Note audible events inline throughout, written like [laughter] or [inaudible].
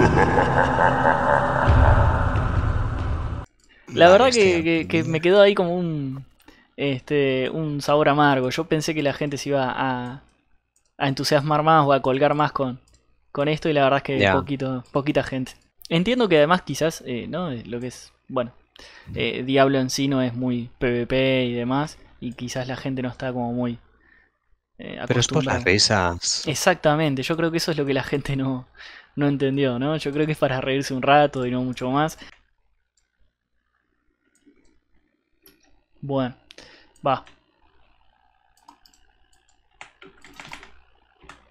[laughs] La verdad que, me quedó ahí como un, este, un sabor amargo. Yo pensé que la gente se iba a, entusiasmar más o a colgar más con, con esto y la verdad es que poquita gente. Entiendo que además quizás, eh, ¿no? Lo que es, bueno, eh, Diablo en sí no es muy PvP y demás y quizás la gente no está como muy... Eh, Pero es por las risas. Exactamente, yo creo que eso es lo que la gente no, no entendió, ¿no? Yo creo que es para reírse un rato y no mucho más. Bueno, va.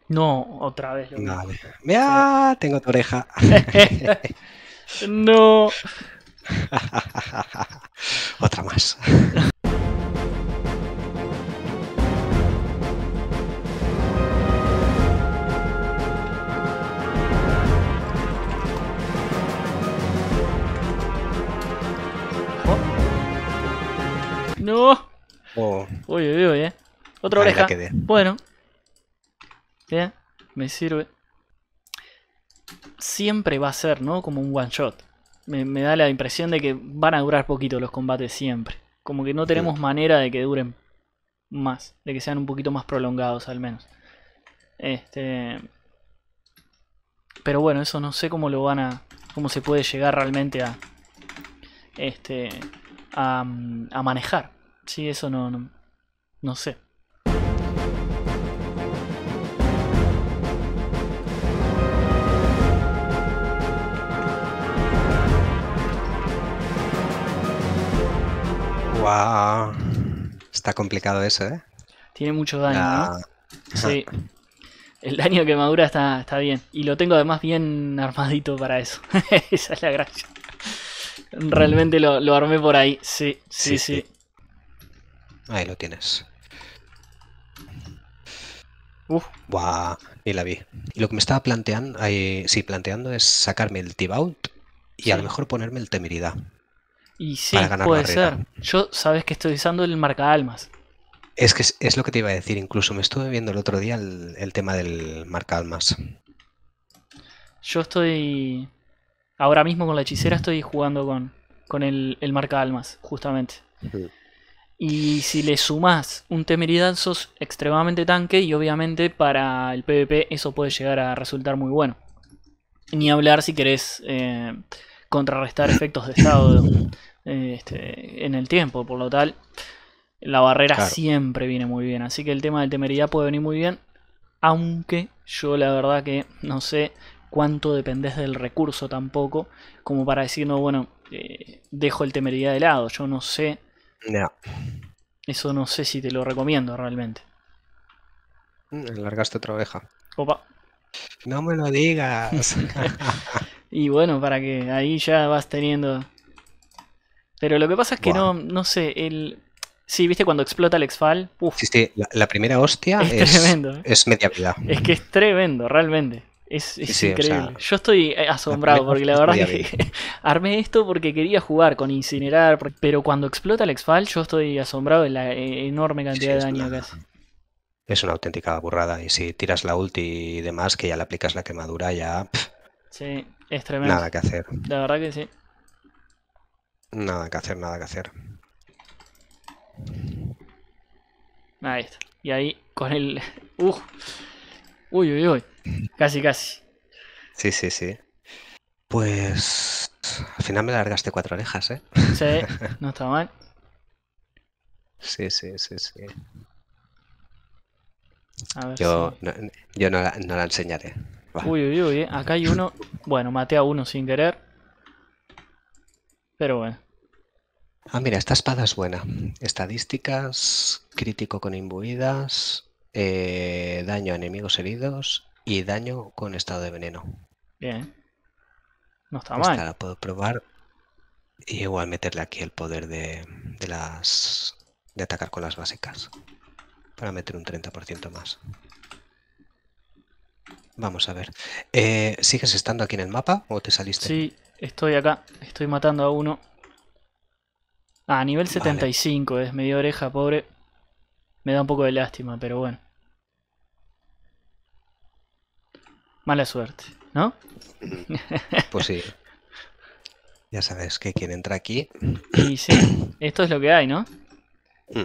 No, otra vez. Lo tengo tu oreja. [laughs] no. [laughs] otra más. [laughs] Uy, uy, uy, eh. Otra oreja. Bueno. me sirve. Siempre va a ser, ¿no? Como un one shot. Me, da la impresión de que van a durar poquito los combates siempre. Como que no tenemos manera de que duren más. De que sean un poquito más prolongados al menos. Este. Pero bueno, eso no sé cómo lo van a. cómo se puede llegar realmente a. Este. a, a manejar. Sí, eso no no sé. Wow. Está complicado eso, ¿eh? Tiene mucho daño, ¿no? [laughs] Sí. El daño que madura está, bien. Y lo tengo además bien armadito para eso. [laughs] Esa es la gracia. Mm. Realmente lo, armé por ahí. sí. sí. sí. Ahí lo tienes. Uf. ni la vi. Y lo que me estaba planteando, ahí, sí, planteando es sacarme el T-Bout y a lo mejor ponerme el Temeridad. Y sí, puede ser. Yo sabes que estoy usando el marca almas. Es que es, lo que te iba a decir, incluso me estuve viendo el otro día el, tema del marca almas. Yo estoy. Ahora mismo con la hechicera estoy jugando con, el, marca almas, justamente. Y si le sumás un temeridad, sos extremadamente tanque y obviamente para el PvP eso puede llegar a resultar muy bueno. Ni hablar si querés eh, contrarrestar [laughs] efectos de estado eh, este, en el tiempo, por lo tal, la barrera siempre viene muy bien. Así que el tema del temeridad puede venir muy bien, aunque yo la verdad que no sé cuánto dependés del recurso tampoco, como para decir, no, bueno, eh, dejo el temeridad de lado, yo no sé no. Eso no sé si te lo recomiendo realmente. Largaste otra oveja. Opa. No me lo digas. [laughs] y bueno, para que ahí ya vas teniendo. Pero lo que pasa es que no, no sé, el. Sí, viste cuando explota el exfal. Sí, la, primera hostia es, ¿eh? es media vida. Es que es tremendo, realmente. Es, increíble. Yo estoy eh, asombrado porque la verdad que [laughs] armé esto porque quería jugar con incinerar, pero cuando explota el exfal yo estoy asombrado de la eh, enorme cantidad de daño que hace. Es una auténtica burrada y si tiras la ulti y demás, que ya le aplicas la quemadura, ya... sí, es tremendo. Nada que hacer. La verdad que sí. Nada que hacer, nada que hacer. Ahí está. Y ahí con el... uf [laughs] uh, Uy, uy, uy. Casi, casi. Sí, sí, sí. Pues. Al final me largaste cuatro orejas, ¿eh? Sí, no está mal. Sí, sí, sí, sí. yo, no, yo no, la, enseñaré. Uy, uy, uy. Acá hay uno. Bueno, maté a uno sin querer. Pero bueno. Ah, mira, esta espada es buena. Estadísticas, crítico con imbuidas, eh, daño a enemigos heridos y daño con estado de veneno. Bien. No está mal. Esta la puedo probar y igual meterle aquí el poder de, de las de atacar con las básicas para meter un 30% más. Vamos a ver. Eh, ¿Sigues estando aquí en el mapa o te saliste? Sí, estoy acá. Estoy matando a uno. Ah, nivel 75 es medio oreja, pobre. Me da un poco de lástima, pero bueno. Mala suerte, ¿no? [laughs] Pues sí. Ya sabes que quien entra aquí. Y sí, esto es lo que hay, ¿no? Mm.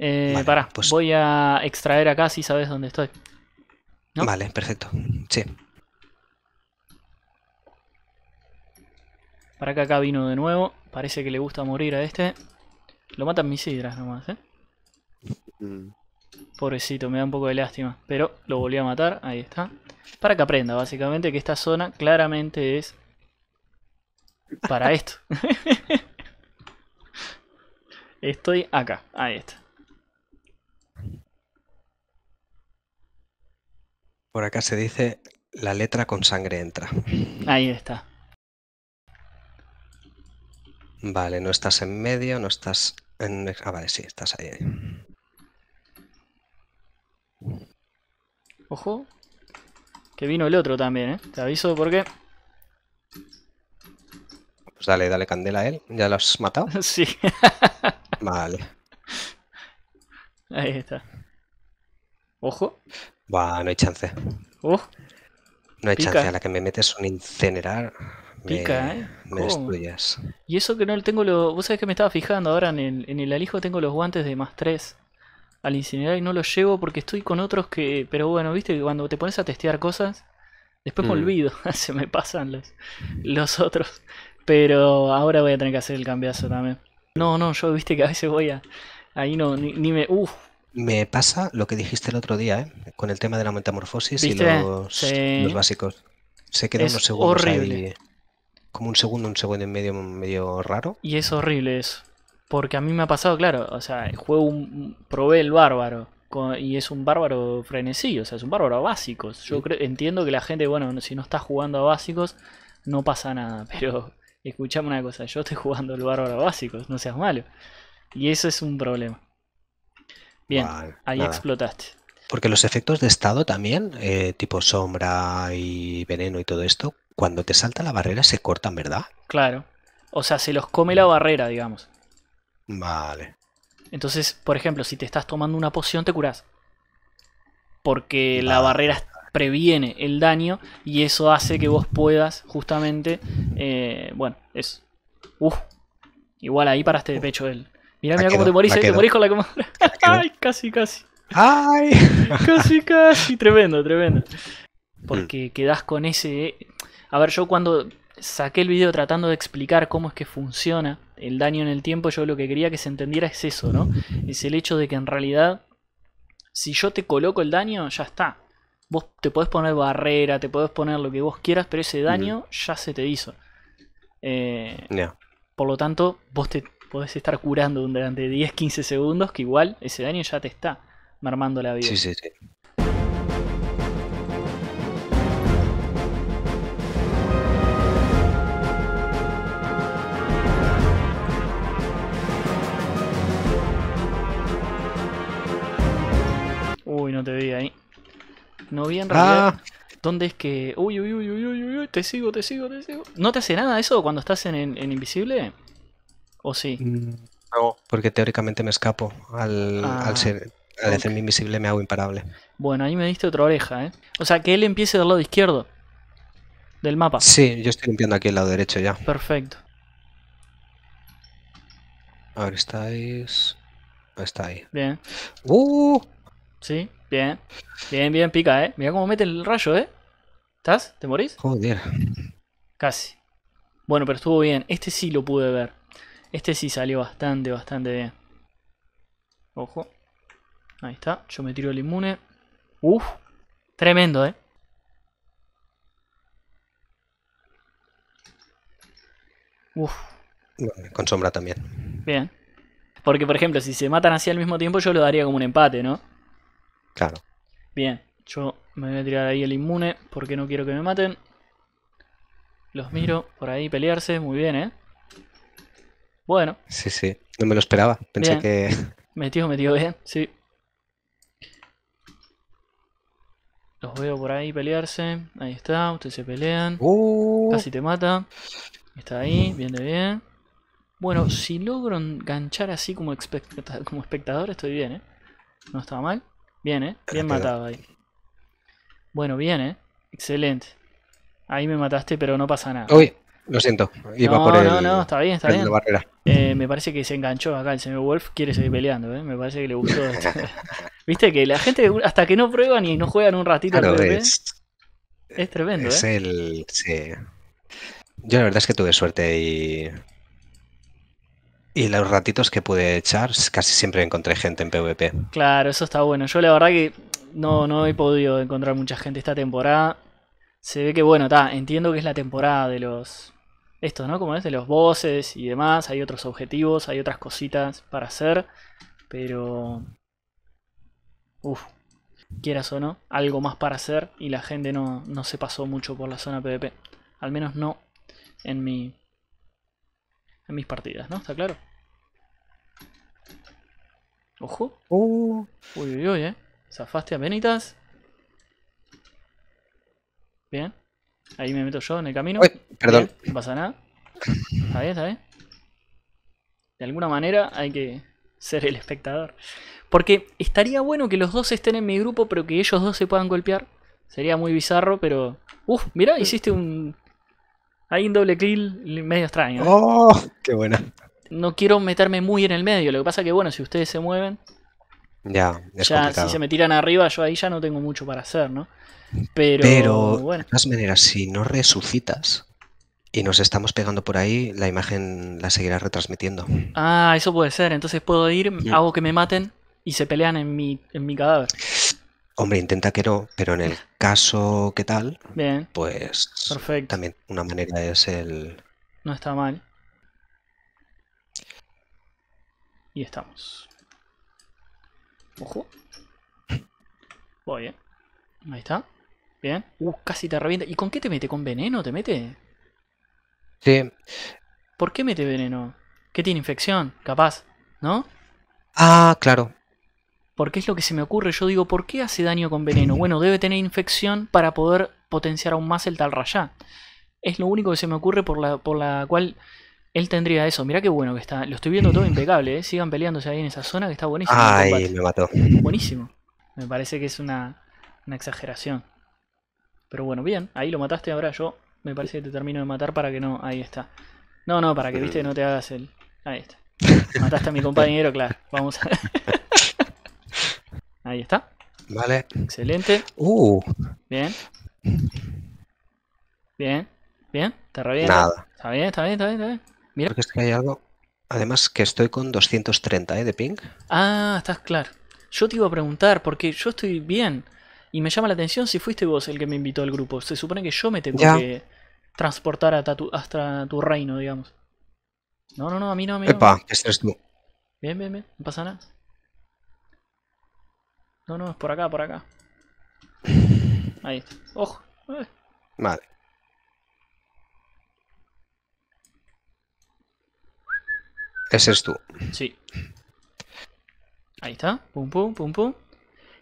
Eh, pará, pues- voy a extraer acá si sabes dónde estoy. Vale, perfecto. Sí. Para que acá vino de nuevo. Parece que le gusta morir a este. Lo matan mis hidras nomás, ¿eh? Mm. Pobrecito, me da un poco de lástima. Pero lo volví a matar, ahí está. Para que aprenda, básicamente, que esta zona claramente es para [laughs] esto. [laughs] Estoy acá, ahí está. Por acá se dice la letra con sangre entra. Ahí está. Vale, no estás en medio, no estás en... Ah, vale, sí, estás ahí. ahí. Ojo. Que vino el otro también, ¿eh? Te aviso porque... Pues dale, dale candela a él. ¿Ya lo has matado? [laughs] sí. vale. Ahí está. Ojo. Buah, no hay chance. Oh. no hay chance. la que me metes un incinerar. Pica, ¿eh? Me destruyes. Y eso que no tengo lo... Vos sabés que me estaba fijando ahora en el, en el alijo tengo los guantes de más 3 al incinerar y no lo llevo porque estoy con otros que... Pero bueno, viste que cuando te pones a testear cosas, después me mm. olvido, [laughs] se me pasan los, los otros. Pero ahora voy a tener que hacer el cambiazo también. No, no, yo viste que a veces voy a... Ahí no, ni, me... Uh. Me pasa lo que dijiste el otro día, ¿eh? con el tema de la metamorfosis y los, básicos. Se quedan unos segundos Como un segundo, un segundo y medio, medio raro. Y es horrible eso. Porque a mí me ha pasado, claro, o sea, juego un, probé el bárbaro y es un bárbaro frenesí, o sea, es un bárbaro a básicos. Yo entiendo que la gente, bueno, si no está jugando a básicos, no pasa nada, [laughs] pero escuchame una cosa, yo estoy jugando el bárbaro a básicos, no seas malo. Y eso es un problema. Bien, ahí explotaste. Porque los efectos de estado también, eh, tipo sombra y veneno y todo esto, cuando te salta la barrera se cortan, ¿verdad? Claro. O sea, se los come la barrera, digamos. Vale. Entonces, por ejemplo, si te estás tomando una poción, te curás. Porque la barrera previene el daño y eso hace que vos puedas justamente... Eh, bueno, es Uf. Igual ahí paraste de pecho él. Mirá, cómo te morís, eh, te morís con la [laughs] Ay, casi, casi. Ay. [laughs] casi, casi. Tremendo, tremendo. Mm. Porque quedás con ese... Eh, a ver, yo cuando saqué el video tratando de explicar cómo es que funciona el daño en el tiempo, yo lo que quería que se entendiera es eso, ¿no? Es el hecho de que en realidad, si yo te coloco el daño, ya está. Vos te podés poner barrera, te podés poner lo que vos quieras, pero ese daño ya se te hizo. Eh, por lo tanto, vos te podés estar curando durante 10-15 segundos, que igual ese daño ya te está mermando la vida. Sí, sí, sí. No ah. dónde es que. Uy, uy, uy, uy, uy, te sigo, te sigo, te sigo. ¿No te hace nada eso cuando estás en, Invisible? ¿O sí? Mm, no, porque teóricamente me escapo. Al, ah, ser. Al invisible me hago imparable. Bueno, ahí me diste otra oreja, ¿eh? O sea, que él empiece del lado izquierdo del mapa. Sí, yo estoy limpiando aquí el lado derecho ya. Perfecto. Ahora estáis. Está ahí. Bien. ¡Uh! Sí. Bien, bien, bien, pica, eh. Mira cómo mete el rayo, eh. ¿Estás? ¿Te morís? Joder. Casi. Bueno, pero estuvo bien. Este sí lo pude ver. Este sí salió bastante, bastante bien. Ojo. Ahí está. Yo me tiro el inmune. Uf. Tremendo, eh. Uf. Con sombra también. Bien. Porque, por ejemplo, si se matan así al mismo tiempo, yo lo daría como un empate, ¿no? Claro. Bien, yo me voy a tirar ahí el inmune porque no quiero que me maten. Los miro por ahí pelearse, muy bien, ¿eh? Bueno. Sí, sí, no me lo esperaba. Pensé que. [laughs] Metido, metido bien, sí. Los veo por ahí pelearse. Ahí está, ustedes se pelean. Uh. Casi te mata. Está ahí, bien de bien. Bueno, si logro enganchar así como, como espectador, estoy bien, ¿eh? No estaba mal. Bien, ¿eh? Bien matado ahí. Bueno, bien, ¿eh? Excelente. Ahí me mataste, pero no pasa nada. Uy, lo siento. no, no, no, está bien, está bien. Eh, me parece que se enganchó acá el señor Wolf. Quiere seguir peleando, ¿eh? Me parece que le gustó. [laughs] Viste que la gente, hasta que no prueban y no juegan un ratito es, tremendo, ¿eh? Es el. Sí. Yo la verdad es que tuve suerte y y los ratitos que pude echar, casi siempre encontré gente en PvP. Claro, eso está bueno. Yo la verdad que no, no he podido encontrar mucha gente esta temporada. Se ve que, bueno, está, entiendo que es la temporada de los... Estos, ¿no? Como es, de los bosses y demás. Hay otros objetivos, hay otras cositas para hacer. Pero... Uf, quieras o no, algo más para hacer y la gente no, no se pasó mucho por la zona PvP. Al menos no en mi en mis partidas, ¿no? ¿Está claro? Ojo. Uh. Uy, uy, uy, eh. Zafaste a Benitas. Bien. Ahí me meto yo en el camino. perdón. no pasa nada. Está bien, De alguna manera hay que ser el espectador. Porque estaría bueno que los dos estén en mi grupo, pero que ellos dos se puedan golpear. Sería muy bizarro, pero. Uf, mirá, hiciste un. Hay un doble kill medio extraño. Eh. ¡Oh! ¡Qué bueno no quiero meterme muy en el medio. Lo que pasa que, bueno, si ustedes se mueven, ya, ya si se me tiran arriba, yo ahí ya no tengo mucho para hacer, ¿no? Pero, de todas maneras, si no resucitas y nos estamos pegando por ahí, la imagen la seguirá retransmitiendo. Ah, eso puede ser. Entonces puedo ir, mm. hago que me maten y se pelean en mi, en mi cadáver. Hombre, intenta que no, pero en el caso que tal, Bien. pues Perfecto. también una manera es el... No está mal. Y estamos. Ojo. Voy, eh. Ahí está. Bien. Uh, casi te revienta. ¿Y con qué te mete? ¿Con veneno te mete? Sí. ¿Por qué mete veneno? ¿Qué tiene infección? Capaz, ¿no? Ah, claro. Porque es lo que se me ocurre. Yo digo, ¿por qué hace daño con veneno? Bueno, debe tener infección para poder potenciar aún más el tal rayá. Es lo único que se me ocurre por la, por la cual él tendría eso. Mira qué bueno que está. Lo estoy viendo todo impecable, ¿eh? Sigan peleándose ahí en esa zona que está buenísimo. Ay, me mató. Buenísimo. Me parece que es una, exageración. Pero bueno, bien. Ahí lo mataste. Ahora yo me parece que te termino de matar para que no. Ahí está. No, no, para que viste no te hagas el. Ahí está. Mataste a mi compañero, claro. Vamos a. [laughs] Ahí está. Vale. Excelente. Uh. Bien. Bien. Bien. ¿Está re ¿Está bien? ¿Está bien? ¿Está bien? ¿Está bien? Porque es que hay algo. Además que estoy con 230 ¿eh? de ping. Ah, estás claro. Yo te iba a preguntar, porque yo estoy bien. Y me llama la atención si fuiste vos el que me invitó al grupo. Se supone que yo me tengo que transportar hasta tu, reino, digamos. No, no, no, a mí no, a mí Epa, no. este eres tú. Bien, bien, bien, no pasa nada. No, no, es por acá, por acá. Ahí Ojo. Eh. Vale. Ese es tú. Sí. Ahí está. Pum, pum, pum, pum.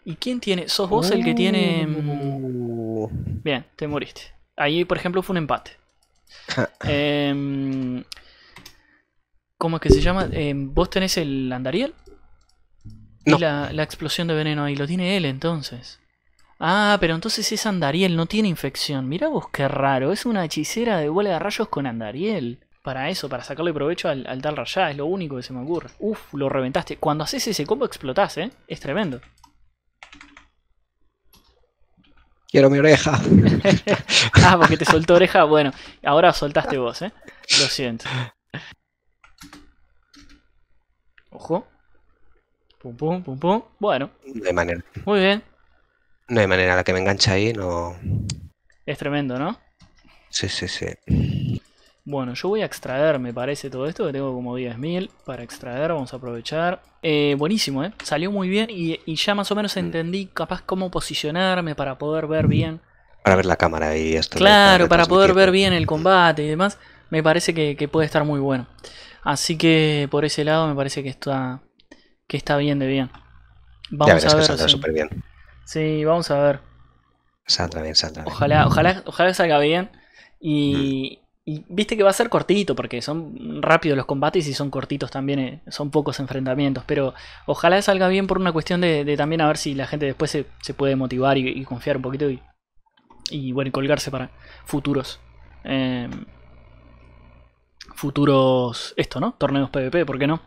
¿Y quién tiene? ¿Sos vos el que tiene...? Mm, uh. Bien, te moriste. Ahí, por ejemplo, fue un empate. [laughs] Em, ¿Cómo es que se llama? Em, ¿Vos tenés el andariel? No. Y la, explosión de veneno ahí. Lo tiene él, entonces. Ah, pero entonces es andariel, no tiene infección. Mira vos qué raro. Es una hechicera de bola de rayos con andariel para eso, para sacarle provecho al, al tal rayá, es lo único que se me ocurre. Uf, lo reventaste. Cuando haces ese combo explotás, ¿eh? Es tremendo. Quiero mi oreja. [laughs] ah, porque te soltó oreja. Bueno, ahora soltaste vos, ¿eh? Lo siento. Ojo. Pum, pum, pum, pum. Bueno. No hay manera. Muy bien. No hay manera. La que me engancha ahí no. Es tremendo, ¿no? Sí, sí, sí. Bueno, yo voy a extraer, me parece, todo esto, que tengo como 10.000 para extraer, vamos a aprovechar. Eh, buenísimo, ¿eh? Salió muy bien y, ya más o menos mm. entendí capaz cómo posicionarme para poder ver bien. Para ver la cámara y esto. Claro, para poder ver bien el combate y demás, me parece que, puede estar muy bueno. Así que por ese lado me parece que está, que está bien de bien. Vamos a ver. Que sí. bien. Sí, vamos a ver. bien, Ojalá, ojalá, ojalá salga bien. Y, mm. Y viste que va a ser cortito, porque son rápidos los combates y son cortitos también, eh, son pocos enfrentamientos. Pero ojalá salga bien por una cuestión de, también a ver si la gente después se, puede motivar y, confiar un poquito y, bueno, colgarse para futuros. Em, futuros, esto, ¿no? Torneos PvP, ¿por qué no?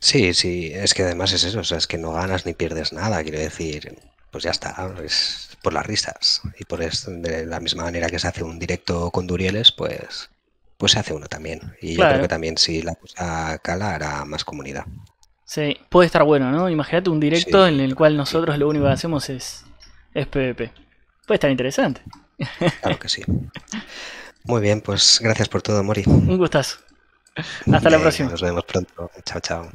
Sí, sí, es que además es eso, o sea, es que no ganas ni pierdes nada, quiero decir pues ya está, es por las risas. Y por esto, de la misma manera que se hace un directo con Durieles, pues, pues se hace uno también. Y yo creo que también si la cosa cala hará más comunidad. Sí, puede estar bueno, ¿no? Imagínate un directo en el cual nosotros lo único que hacemos es, es PvP. Puede estar interesante. Claro que sí. Muy bien, pues gracias por todo, Mori. Un gustazo. Hasta la próxima. Nos vemos pronto. Chao, chao.